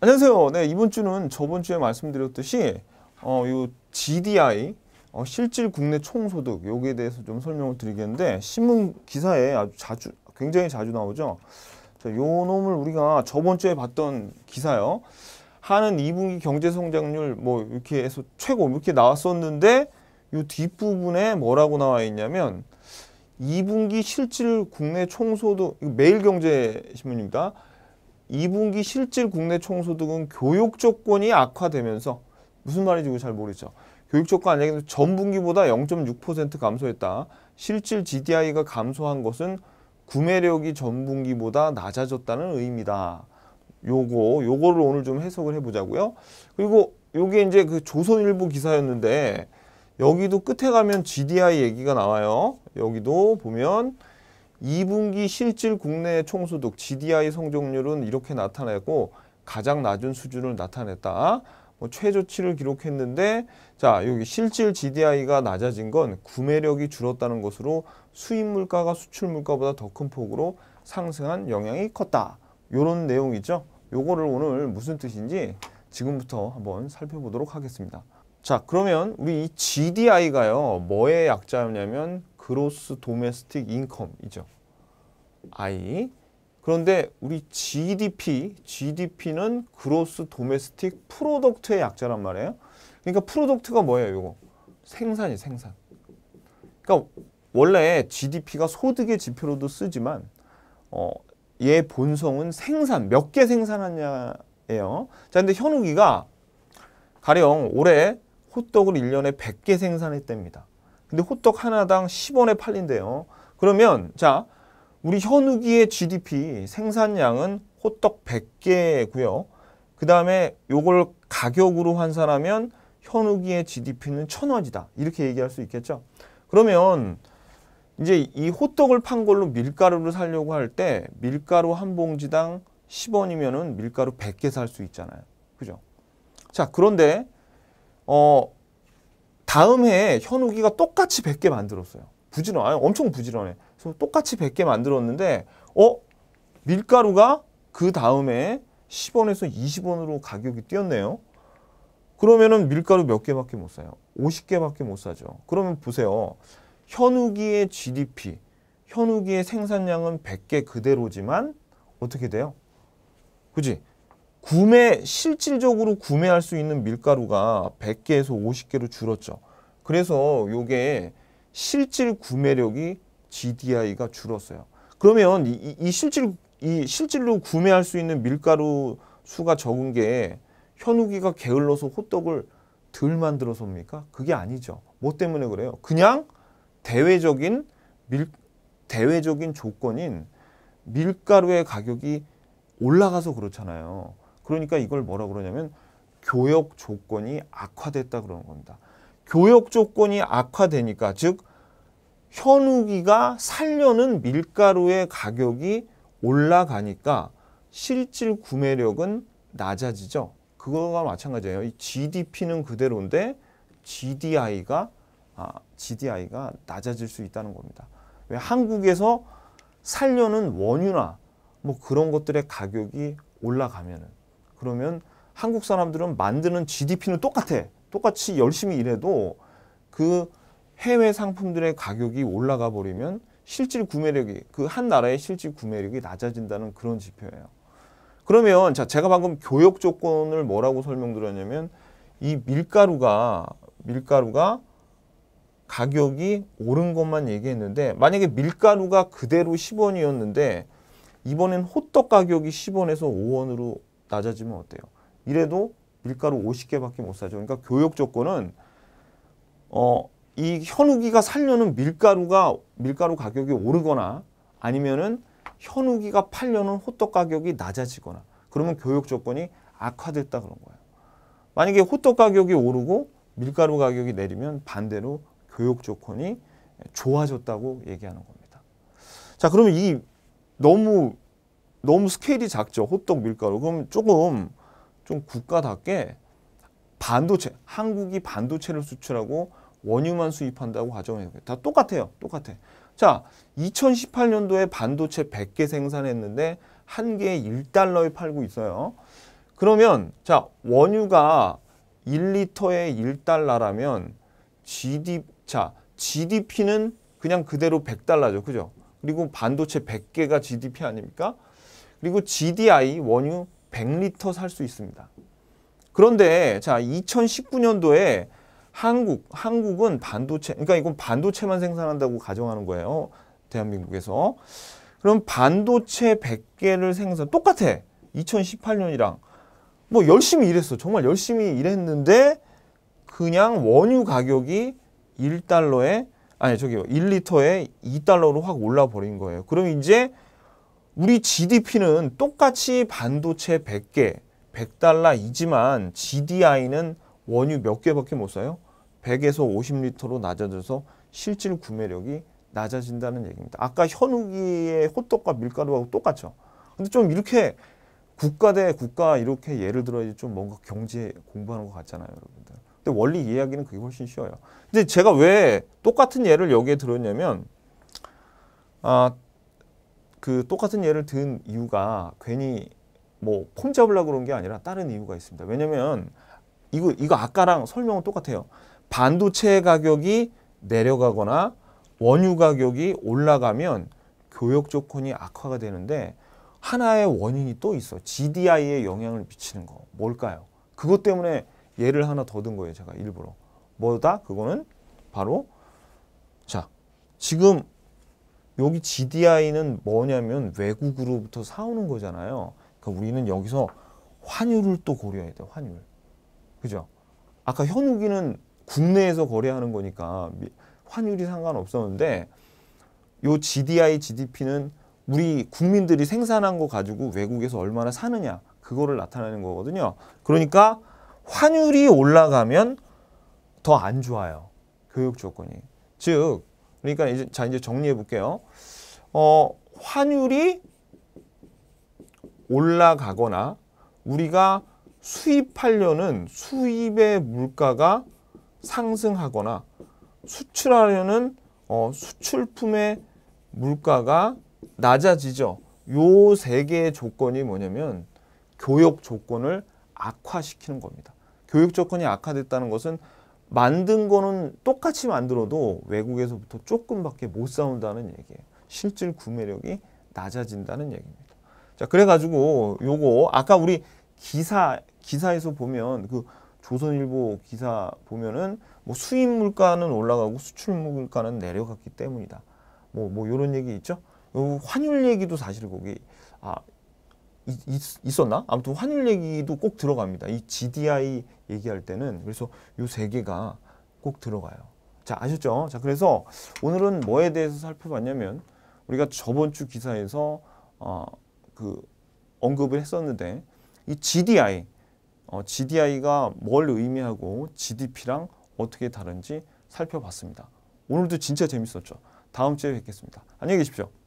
안녕하세요. 네, 이번 주는 저번 주에 말씀드렸듯이 어, 이 GDI 어, 실질 국내 총소득 여기에 대해서 좀 설명을 드리겠는데 신문 기사에 아주 자주 굉장히 자주 나오죠. 자, 요 놈을 우리가 저번 주에 봤던 기사요. 하는 2분기 경제 성장률 뭐 이렇게 해서 최고 뭐 이렇게 나왔었는데 요 뒷부분에 뭐라고 나와 있냐면 2분기 실질 국내 총소득 매일경제 신문입니다. 2분기 실질 국내 총소득은 교육 조건이 악화되면서 무슨 말인지 잘 모르죠. 교육 조건 아니겠는 전분기보다 0.6% 감소했다. 실질 GDI가 감소한 것은 구매력이 전분기보다 낮아졌다는 의미다. 요거 요거를 오늘 좀 해석을 해보자고요. 그리고 요게 이제 그 조선일보 기사였는데 여기도 끝에 가면 GDI 얘기가 나와요. 여기도 보면 2분기 실질 국내 총소득 GDI 성장률은 이렇게 나타내고 가장 낮은 수준을 나타냈다. 뭐 최저치를 기록했는데 자 여기 실질 GDI가 낮아진 건 구매력이 줄었다는 것으로 수입 물가가 수출 물가보다 더 큰 폭으로 상승한 영향이 컸다. 이런 내용이죠. 요거를 오늘 무슨 뜻인지 지금부터 한번 살펴보도록 하겠습니다. 자 그러면 우리 이 GDI가요 뭐의 약자였냐면 그로스 도메스틱 인컴이죠. I. 그런데 우리 GDP, GDP는 그로스 도메스틱 프로덕트의 약자란 말이에요. 그러니까 프로덕트가 뭐예요, 이거? 생산이 생산. 그러니까 원래 GDP가 소득의 지표로도 쓰지만 어, 얘 본성은 생산, 몇 개 생산하냐예요. 자, 근데 현욱이가 가령 올해 호떡을 1년에 100개 생산했답니다. 근데 호떡 하나당 10원에 팔린대요. 그러면 자 우리 현우기의 GDP 생산량은 호떡 100개고요. 그 다음에 요걸 가격으로 환산하면 현우기의 GDP는 1000원이다. 이렇게 얘기할 수 있겠죠. 그러면 이제 이 호떡을 판 걸로 밀가루를 살려고 할 때 밀가루 한 봉지당 10원이면은 밀가루 100개 살 수 있잖아요. 그죠? 자, 그런데 어 다음 해에 현욱이가 똑같이 100개 만들었어요. 부지런, 해니 엄청 부지런해. 그래서 똑같이 100개 만들었는데, 어? 밀가루가 그 다음에 10원에서 20원으로 가격이 뛰었네요. 그러면은 밀가루 몇 개밖에 못 사요? 50개밖에 못 사죠. 그러면 보세요. 현우기의 GDP, 현우기의 생산량은 100개 그대로지만 어떻게 돼요? 그지? 구매 실질적으로 구매할 수 있는 밀가루가 100개에서 50개로 줄었죠. 그래서 이게 실질 구매력이 GDI가 줄었어요. 그러면 이, 이 실질 이 실질로 구매할 수 있는 밀가루 수가 적은 게 현우기가 게을러서 호떡을 덜 만들어서입니까? 그게 아니죠. 뭐 때문에 그래요? 그냥 대외적인 밀 대외적인 조건인 밀가루의 가격이 올라가서 그렇잖아요. 그러니까 이걸 뭐라 그러냐면 교역 조건이 악화됐다 그런 겁니다. 교역 조건이 악화되니까 즉 현우기가 살려는 밀가루의 가격이 올라가니까 실질 구매력은 낮아지죠. 그거와 마찬가지예요. GDP는 그대로인데 GDI가 아, GDI가 낮아질 수 있다는 겁니다. 왜 한국에서 살려는 원유나 뭐 그런 것들의 가격이 올라가면은 그러면 한국 사람들은 만드는 GDP는 똑같아. 똑같이 열심히 일해도 그 해외 상품들의 가격이 올라가 버리면 실질 구매력이 그 한 나라의 실질 구매력이 낮아진다는 그런 지표예요. 그러면 자 제가 방금 교역 조건을 뭐라고 설명드렸냐면 이 밀가루가 밀가루가 가격이 오른 것만 얘기했는데 만약에 밀가루가 그대로 10원이었는데 이번엔 호떡 가격이 10원에서 5원으로 낮아지면 어때요? 이래도 밀가루 50개밖에 못 사죠. 그러니까 교육 조건은 어, 이 현우기가 살려는 밀가루가 밀가루 가격이 오르거나 아니면은 현우기가 팔려는 호떡 가격이 낮아지거나 그러면 교육 조건이 악화됐다 그런 거예요. 만약에 호떡 가격이 오르고 밀가루 가격이 내리면 반대로 교육 조건이 좋아졌다고 얘기하는 겁니다. 자, 그러면 이 너무 너무 스케일이 작죠. 호떡 밀가루. 그럼 조금 좀 국가답게 반도체, 한국이 반도체를 수출하고 원유만 수입한다고 가정해요. 다 똑같아요. 똑같아. 자, 2018년도에 반도체 100개 생산했는데 한 개에 1달러에 팔고 있어요. 그러면 자, 원유가 1리터에 1달러라면 GDP 자, GDP는 그냥 그대로 100달러죠. 그죠? 그리고 반도체 100개가 GDP 아닙니까? 그리고 GDI 원유 100리터 살 수 있습니다. 그런데 자 2019년도에 한국 한국은 반도체 그러니까 이건 반도체만 생산한다고 가정하는 거예요. 대한민국에서 그럼 반도체 100개를 생산 똑같아. 2018년이랑 뭐 열심히 일했어. 정말 열심히 일했는데 그냥 원유 가격이 1달러에 아니 저기 1리터에 2달러로 확 올라 버린 거예요. 그럼 이제 우리 GDP는 똑같이 반도체 100개, 100달러이지만 GDI는 원유 몇 개밖에 못 사요? 100에서 50리터로 낮아져서 실질 구매력이 낮아진다는 얘기입니다. 아까 현우기의 호떡과 밀가루하고 똑같죠. 근데 좀 이렇게 국가 대 국가 이렇게 예를 들어야지 좀 뭔가 경제 공부하는 것 같잖아요, 여러분들. 근데 원리 이해하기는 그게 훨씬 쉬워요. 근데 제가 왜 똑같은 예를 여기에 들었냐면 아, 그 똑같은 예를 든 이유가 괜히 뭐 폼 잡으려고 그런 게 아니라 다른 이유가 있습니다. 왜냐면 이거 이거 아까랑 설명은 똑같아요. 반도체 가격이 내려가거나 원유 가격이 올라가면 교역 조건이 악화가 되는데 하나의 원인이 또 있어. GDI에 영향을 미치는 거. 뭘까요? 그것 때문에 예를 하나 더 든 거예요. 제가 일부러. 뭐다? 그거는 바로 자, 지금 여기 GDI는 뭐냐면 외국으로부터 사오는 거잖아요. 그러니까 우리는 여기서 환율을 또 고려해야 돼. 요 환율. 그죠? 아까 현욱이는 국내에서 거래하는 거니까 환율이 상관없었는데 요 GDI, GDP는 우리 국민들이 생산한 거 가지고 외국에서 얼마나 사느냐 그거를 나타내는 거거든요. 그러니까 환율이 올라가면 더 안 좋아요. 교육 조건이. 즉 그러니까 이제 자 이제 정리해 볼게요. 어, 환율이 올라가거나 우리가 수입하려는 수입의 물가가 상승하거나 수출하려는 어, 수출품의 물가가 낮아지죠. 요 세 개의 조건이 뭐냐면 교역 조건을 악화시키는 겁니다. 교역 조건이 악화됐다는 것은 만든 거는 똑같이 만들어도 외국에서부터 조금밖에 못 사온다는 얘기예요. 실질 구매력이 낮아진다는 얘기입니다. 자, 그래가지고 요거 아까 우리 기사 기사에서 보면 그 조선일보 기사 보면은 뭐 수입 물가는 올라가고 수출 물가는 내려갔기 때문이다. 뭐뭐 뭐 이런 뭐 얘기 있죠. 어, 환율 얘기도 사실 거기 아 있, 었나 아무튼 환율 얘기도 꼭 들어갑니다. 이 GDI 얘기할 때는 그래서 요세 개가 꼭 들어가요. 자 아셨죠? 자 그래서 오늘은 뭐에 대해서 살펴봤냐면 우리가 저번 주 기사에서 어, 그 언급을 했었는데 이 GDI 어, GDI가 뭘 의미하고 GDP랑 어떻게 다른지 살펴봤습니다. 오늘도 진짜 재밌었죠. 다음 주에 뵙겠습니다. 안녕히 계십시오.